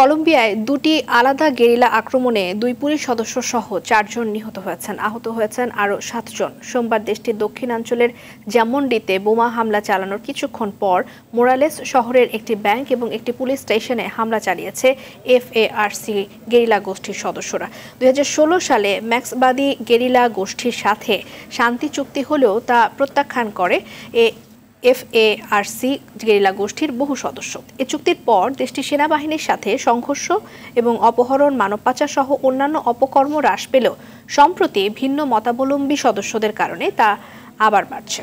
কলম্বিয়ায় দুটি আলাদা গেরিলা আক্রমণে দুই পুলিশ সদস্য সহ চারজন নিহত হয়েছেন আহত হয়েছেন আরও সাতজন সোমবার দেশটির দক্ষিণাঞ্চলের জ্যামন্ডিতে বোমা হামলা চালানোর কিছুক্ষণ পর মোরালেস শহরের একটি ব্যাংক এবং একটি পুলিশ স্টেশনে হামলা চালিয়েছে এফএআরসি গেরিলা গোষ্ঠীর সদস্যরা দু সালে ম্যাক্সবাদী গেরিলা গোষ্ঠীর সাথে শান্তি চুক্তি হলেও তা প্রত্যাখ্যান করে এ এফএআরসি গেরিলা গোষ্ঠীর বহু সদস্য এ চুক্তির পর দেশটি সেনাবাহিনীর সাথে সংঘর্ষ এবং অপহরণ মানব পাচার সহ অন্যান্য অপকর্ম হ্রাস পেলেও সম্প্রতি ভিন্ন মতাবলম্বী সদস্যদের কারণে তা আবার বাড়ছে